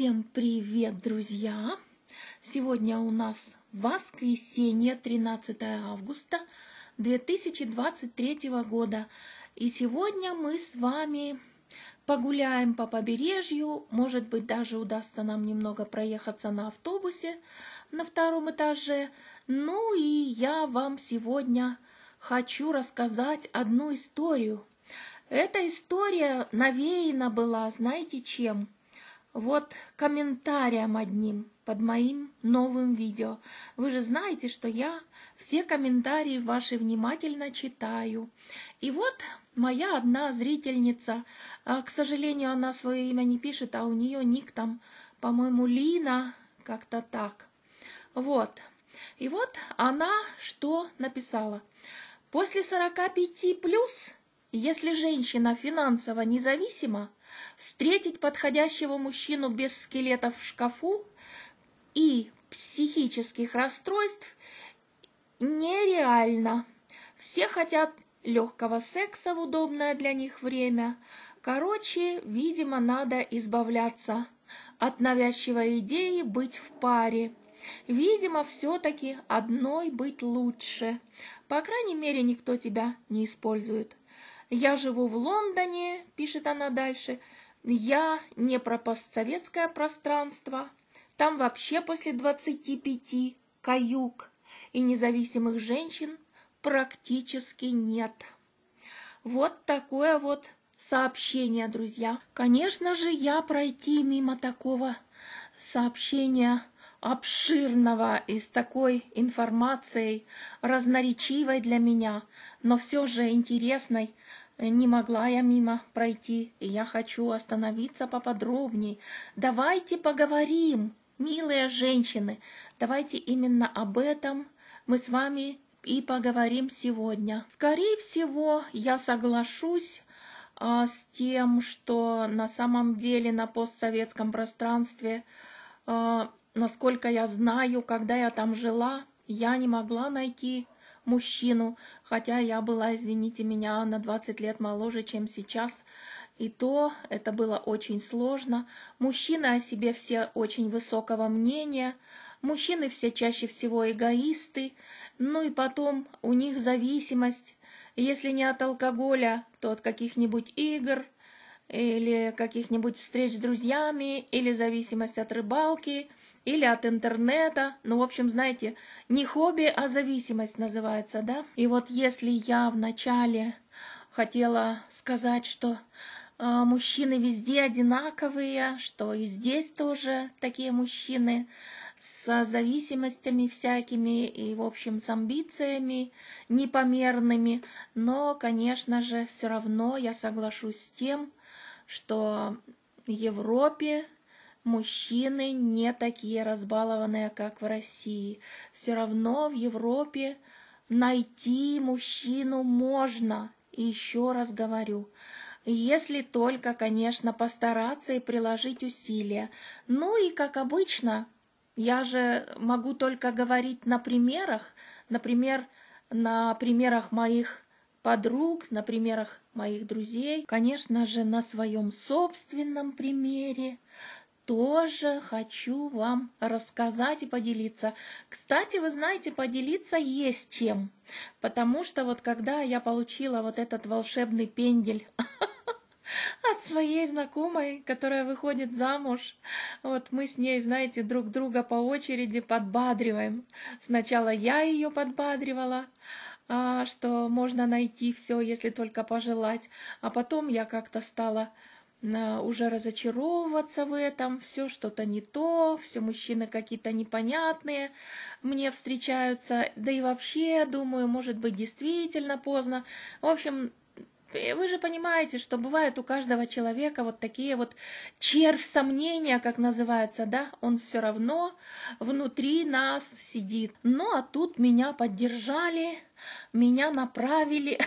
Всем привет, друзья! Сегодня у нас воскресенье, 13 августа 2023 года. И сегодня мы с вами погуляем по побережью. Может быть, даже удастся нам немного проехаться на автобусе на втором этаже. Ну и я вам сегодня хочу рассказать одну историю. Эта история навеяна была, знаете чем? – вот комментариям одним под моим новым видео. Вы же знаете, что я все комментарии ваши внимательно читаю. И вот моя одна зрительница, а, к сожалению, она свое имя не пишет, а у нее ник там, по-моему, Лина, как-то так. Вот. И вот она что написала. После 45 плюс если женщина финансово независима, встретить подходящего мужчину без скелетов в шкафу и психических расстройств нереально. Все хотят легкого секса в удобное для них время. Короче, видимо, надо избавляться от навязчивой идеи быть в паре. Видимо, все-таки одной быть лучше. По крайней мере, никто тебя не использует. Я живу в Лондоне, пишет она дальше. Я не про постсоветское пространство. Там вообще после 25 каюк и независимых женщин практически нет. Вот такое вот сообщение, друзья. Конечно же, я пройти мимо такого сообщения обширного и с такой информацией, разноречивой для меня, но все же интересной, не могла я мимо пройти, и я хочу остановиться поподробнее. Давайте поговорим, милые женщины, давайте именно об этом мы с вами и поговорим сегодня. Скорее всего, я соглашусь а, с тем, что на самом деле на постсоветском пространстве а, Насколько я знаю, когда я там жила, я не могла найти мужчину, хотя я была, извините меня, на 20 лет моложе, чем сейчас. И то это было очень сложно. Мужчины о себе все очень высокого мнения, мужчины все чаще всего эгоисты, ну и потом у них зависимость, если не от алкоголя, то от каких-нибудь игр или каких-нибудь встреч с друзьями, или зависимость от рыбалки – или от интернета. Ну, в общем, знаете, не хобби, а зависимость называется, да? И вот если я вначале хотела сказать, что а, мужчины везде одинаковые, что и здесь тоже такие мужчины с зависимостями всякими и, в общем, с амбициями непомерными. Но, конечно же, все равно я соглашусь с тем, что Европе мужчины не такие разбалованные, как в России. Все равно в Европе найти мужчину можно. еще раз говорю, если только, конечно, постараться и приложить усилия. Ну и, как обычно, я же могу только говорить на примерах, например, на примерах моих подруг, на примерах моих друзей, конечно же, на своем собственном примере тоже хочу вам рассказать и поделиться. Кстати, вы знаете, поделиться есть чем, потому что вот когда я получила вот этот волшебный пендель от своей знакомой, которая выходит замуж. Вот мы с ней, знаете, друг друга по очереди подбадриваем. Сначала я ее подбадривала, а, что можно найти все, если только пожелать. А потом я как-то стала уже разочаровываться в этом, все что-то не то, все мужчины какие-то непонятные мне встречаются, да и вообще, думаю, может быть, действительно поздно. В общем, э, вы же понимаете, что бывает у каждого человека вот такие вот червь сомнения, как называется, да, он все равно внутри нас сидит. Ну а тут меня поддержали, меня направили,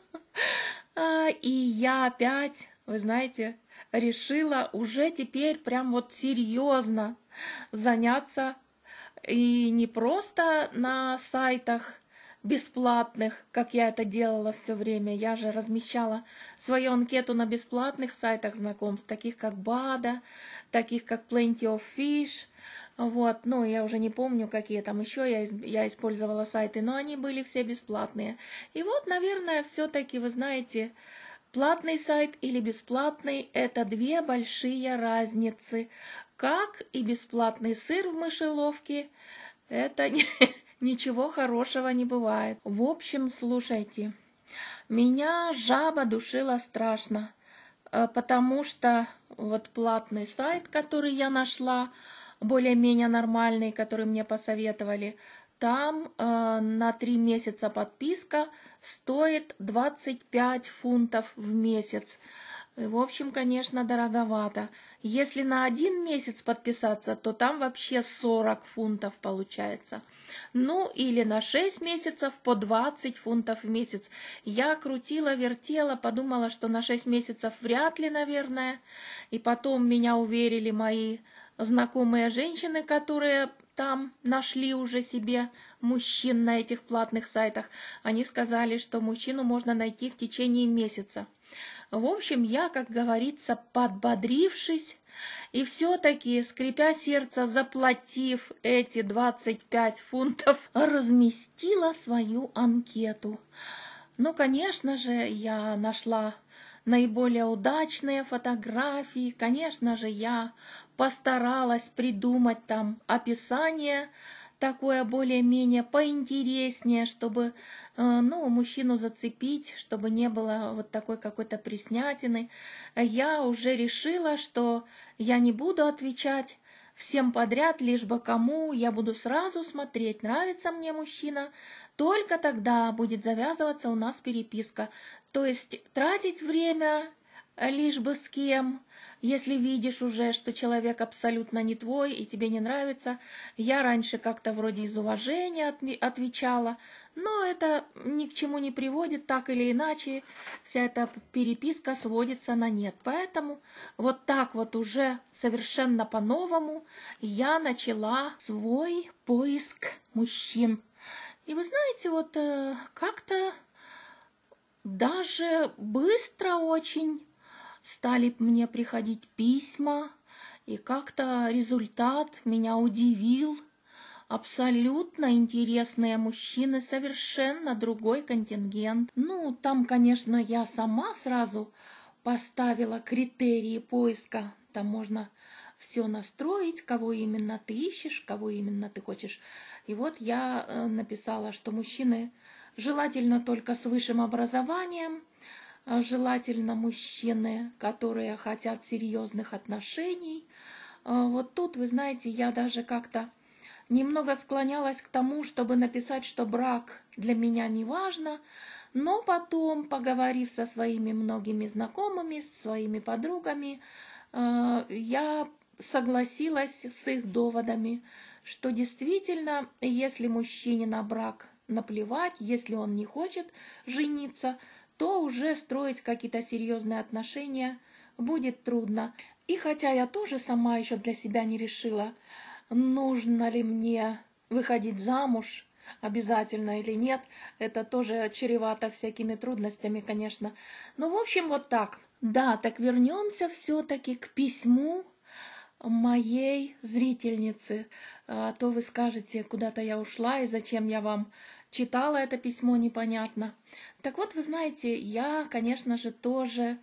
а, и я опять вы знаете, решила уже теперь прям вот серьезно заняться и не просто на сайтах бесплатных, как я это делала все время. Я же размещала свою анкету на бесплатных сайтах знакомств, таких как Бада, таких как Plenty of Fish. Вот, ну, я уже не помню, какие там еще я, я использовала сайты, но они были все бесплатные. И вот, наверное, все-таки, вы знаете, Платный сайт или бесплатный – это две большие разницы. Как и бесплатный сыр в мышеловке – это не, ничего хорошего не бывает. В общем, слушайте. Меня жаба душила страшно, э, потому что вот платный сайт, который я нашла, более-менее нормальный, который мне посоветовали – там э, на 3 месяца подписка стоит 25 фунтов в месяц. Э, в общем, конечно, дороговато. Если на один месяц подписаться, то там вообще 40 фунтов получается. Ну, или на 6 месяцев по 20 фунтов в месяц. Я крутила, вертела, подумала, что на 6 месяцев вряд ли, наверное. И потом меня уверили мои знакомые женщины, которые там нашли уже себе мужчин на этих платных сайтах. Они сказали, что мужчину можно найти в течение месяца. В общем, я, как говорится, подбодрившись и все-таки, скрипя сердце, заплатив эти 25 фунтов, разместила свою анкету. Ну, конечно же, я нашла Наиболее удачные фотографии, конечно же, я постаралась придумать там описание такое более-менее поинтереснее, чтобы, э, ну, мужчину зацепить, чтобы не было вот такой какой-то приснятины. Я уже решила, что я не буду отвечать всем подряд, лишь бы кому, я буду сразу смотреть, нравится мне мужчина. Только тогда будет завязываться у нас переписка. То есть тратить время лишь бы с кем. Если видишь уже, что человек абсолютно не твой и тебе не нравится, я раньше как-то вроде из уважения отвечала, но это ни к чему не приводит, так или иначе вся эта переписка сводится на нет. Поэтому вот так вот уже совершенно по-новому я начала свой поиск мужчин. И вы знаете, вот э, как-то даже быстро очень стали мне приходить письма, и как-то результат меня удивил. Абсолютно интересные мужчины, совершенно другой контингент. Ну, там, конечно, я сама сразу поставила критерии поиска. Там можно все настроить, кого именно ты ищешь, кого именно ты хочешь. И вот я э, написала, что мужчины желательно только с высшим образованием, а желательно мужчины, которые хотят серьезных отношений. А, вот тут, вы знаете, я даже как-то немного склонялась к тому, чтобы написать, что брак для меня не важно, но потом, поговорив со своими многими знакомыми, с своими подругами, а, я согласилась с их доводами, что действительно, если мужчине на брак наплевать, если он не хочет жениться, то уже строить какие-то серьезные отношения будет трудно. И хотя я тоже сама еще для себя не решила, нужно ли мне выходить замуж обязательно или нет, это тоже чревато всякими трудностями, конечно. Но ну, в общем вот так. Да, так вернемся все-таки к письму моей зрительницы. А то вы скажете, куда-то я ушла и зачем я вам читала это письмо непонятно. Так вот, вы знаете, я, конечно же, тоже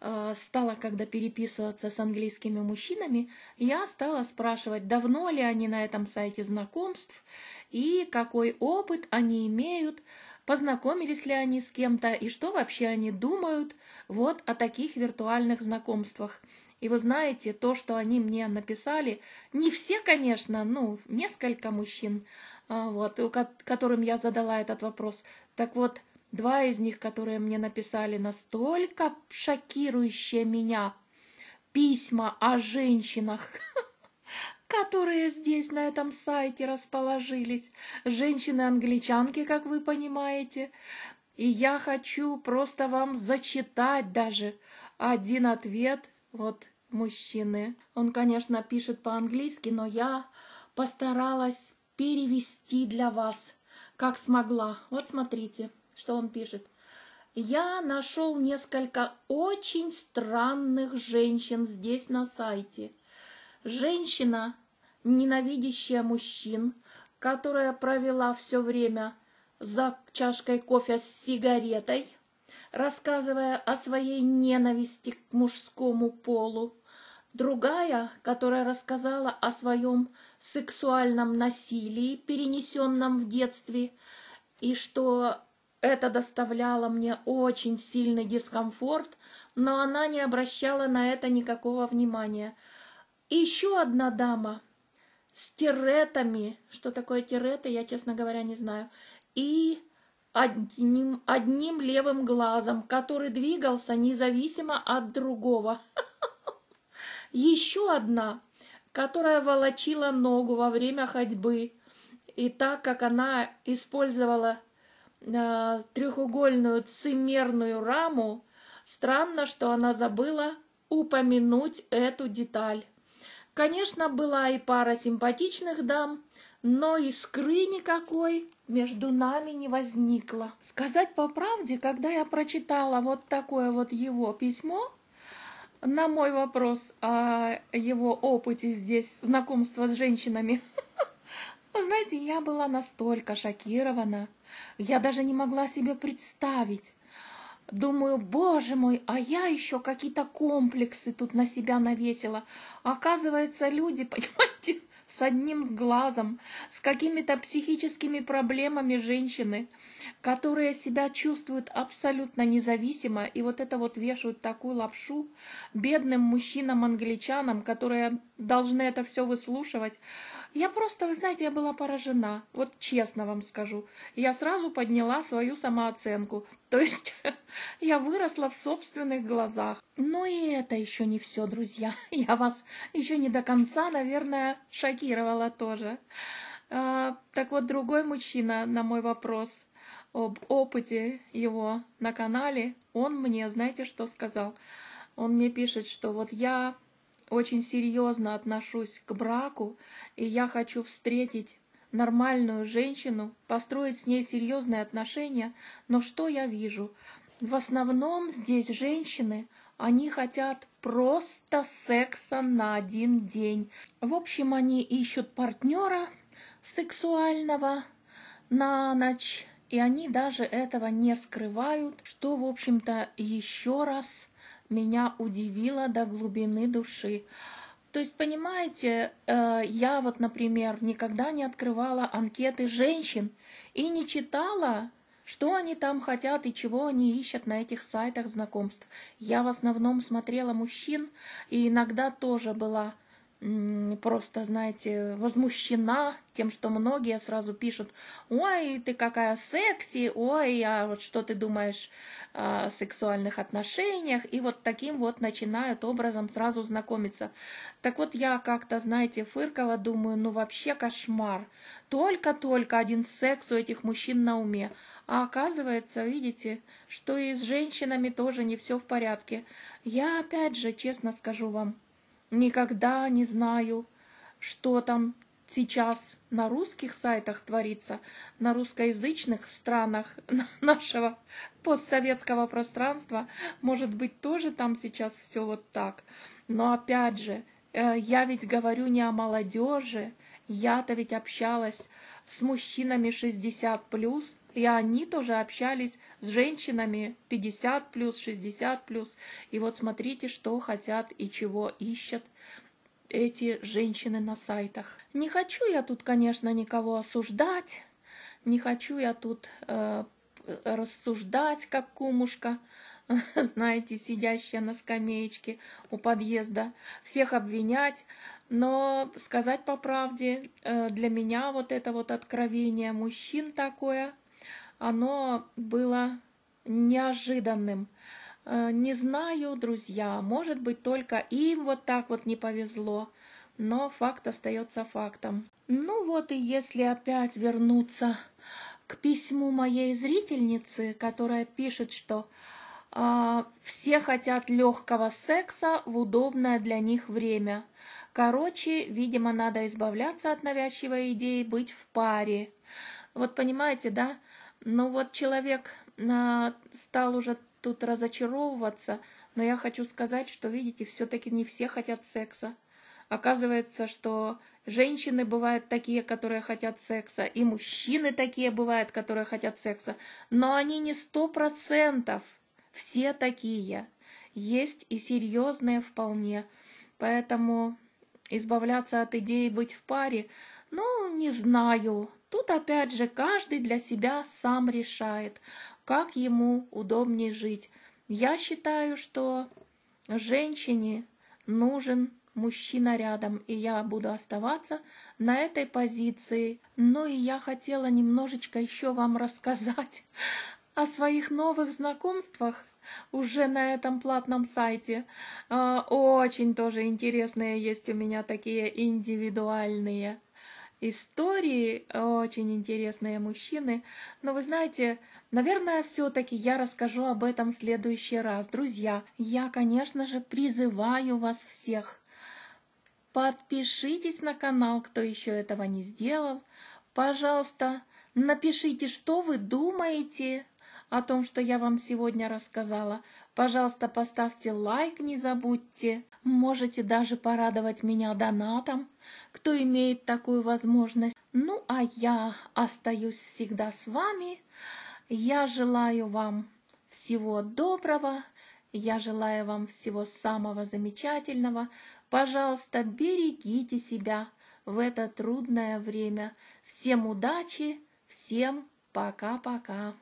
э, стала, когда переписываться с английскими мужчинами, я стала спрашивать, давно ли они на этом сайте знакомств и какой опыт они имеют, познакомились ли они с кем-то и что вообще они думают вот о таких виртуальных знакомствах. И вы знаете, то, что они мне написали, не все, конечно, ну, несколько мужчин, а, вот, которым я задала этот вопрос. Так вот, два из них, которые мне написали, настолько шокирующие меня письма о женщинах, которые здесь на этом сайте расположились. Женщины-англичанки, как вы понимаете. И я хочу просто вам зачитать даже один ответ – вот мужчины. Он, конечно, пишет по-английски, но я постаралась перевести для вас, как смогла. Вот смотрите, что он пишет. Я нашел несколько очень странных женщин здесь на сайте. Женщина, ненавидящая мужчин, которая провела все время за чашкой кофе с сигаретой – рассказывая о своей ненависти к мужскому полу. Другая, которая рассказала о своем сексуальном насилии, перенесенном в детстве, и что это доставляло мне очень сильный дискомфорт, но она не обращала на это никакого внимания. И еще одна дама с тиретами, что такое тиреты, я, честно говоря, не знаю, и одним, одним левым глазом, который двигался независимо от другого. Еще одна, которая волочила ногу во время ходьбы, и так как она использовала э, треугольную цимерную раму, странно, что она забыла упомянуть эту деталь. Конечно, была и пара симпатичных дам, но искры никакой между нами не возникло. Сказать по правде, когда я прочитала вот такое вот его письмо, на мой вопрос о его опыте здесь знакомства с женщинами, знаете, я была настолько шокирована, я даже не могла себе представить. Думаю, боже мой, а я еще какие-то комплексы тут на себя навесила. Оказывается, люди, понимаете, с одним с глазом, с какими-то психическими проблемами женщины – которые себя чувствуют абсолютно независимо, и вот это вот вешают такую лапшу бедным мужчинам-англичанам, которые должны это все выслушивать. Я просто, вы знаете, я была поражена, вот честно вам скажу. Я сразу подняла свою самооценку, то есть я выросла в собственных глазах. Но и это еще не все, друзья. Я вас еще не до конца, наверное, шокировала тоже. А, так вот, другой мужчина на мой вопрос – об опыте его на канале, он мне, знаете, что сказал? Он мне пишет, что вот я очень серьезно отношусь к браку, и я хочу встретить нормальную женщину, построить с ней серьезные отношения, но что я вижу? В основном здесь женщины, они хотят просто секса на один день. В общем, они ищут партнера сексуального на ночь, и они даже этого не скрывают, что, в общем-то, еще раз меня удивило до глубины души. То есть, понимаете, э, я вот, например, никогда не открывала анкеты женщин и не читала, что они там хотят и чего они ищут на этих сайтах знакомств. Я в основном смотрела мужчин и иногда тоже была просто, знаете, возмущена тем, что многие сразу пишут, ой, ты какая секси, ой, а вот что ты думаешь о сексуальных отношениях, и вот таким вот начинают образом сразу знакомиться. Так вот я как-то, знаете, фыркала, думаю, ну вообще кошмар, только-только один секс у этих мужчин на уме, а оказывается, видите, что и с женщинами тоже не все в порядке. Я опять же, честно скажу вам, никогда не знаю, что там сейчас на русских сайтах творится, на русскоязычных странах нашего постсоветского пространства. Может быть, тоже там сейчас все вот так. Но опять же, э, я ведь говорю не о молодежи, я-то ведь общалась с мужчинами 60 плюс, и они тоже общались с женщинами 50 плюс, 60 плюс. И вот смотрите, что хотят и чего ищут эти женщины на сайтах. Не хочу я тут, конечно, никого осуждать, не хочу я тут э, рассуждать, как кумушка, знаете, сидящая на скамеечке у подъезда, всех обвинять. Но сказать по правде, э, для меня вот это вот откровение мужчин такое, оно было неожиданным. Э, не знаю, друзья, может быть, только им вот так вот не повезло, но факт остается фактом. Ну вот и если опять вернуться к письму моей зрительницы, которая пишет, что э, все хотят легкого секса в удобное для них время. Короче, видимо, надо избавляться от навязчивой идеи быть в паре. Вот понимаете, да? Ну вот человек а, стал уже тут разочаровываться, но я хочу сказать, что, видите, все-таки не все хотят секса. Оказывается, что женщины бывают такие, которые хотят секса, и мужчины такие бывают, которые хотят секса, но они не сто процентов все такие. Есть и серьезные вполне, поэтому избавляться от идеи быть в паре, ну, не знаю, Тут опять же каждый для себя сам решает, как ему удобнее жить. Я считаю, что женщине нужен мужчина рядом, и я буду оставаться на этой позиции. Ну и я хотела немножечко еще вам рассказать о своих новых знакомствах уже на этом платном сайте. А, очень тоже интересные есть у меня такие индивидуальные истории э, очень интересные мужчины. Но вы знаете, наверное, все-таки я расскажу об этом в следующий раз. Друзья, я, конечно же, призываю вас всех. Подпишитесь на канал, кто еще этого не сделал. Пожалуйста, напишите, что вы думаете о том, что я вам сегодня рассказала, пожалуйста, поставьте лайк, не забудьте. Можете даже порадовать меня донатом, кто имеет такую возможность. Ну, а я остаюсь всегда с вами. Я желаю вам всего доброго. Я желаю вам всего самого замечательного. Пожалуйста, берегите себя в это трудное время. Всем удачи, всем пока-пока.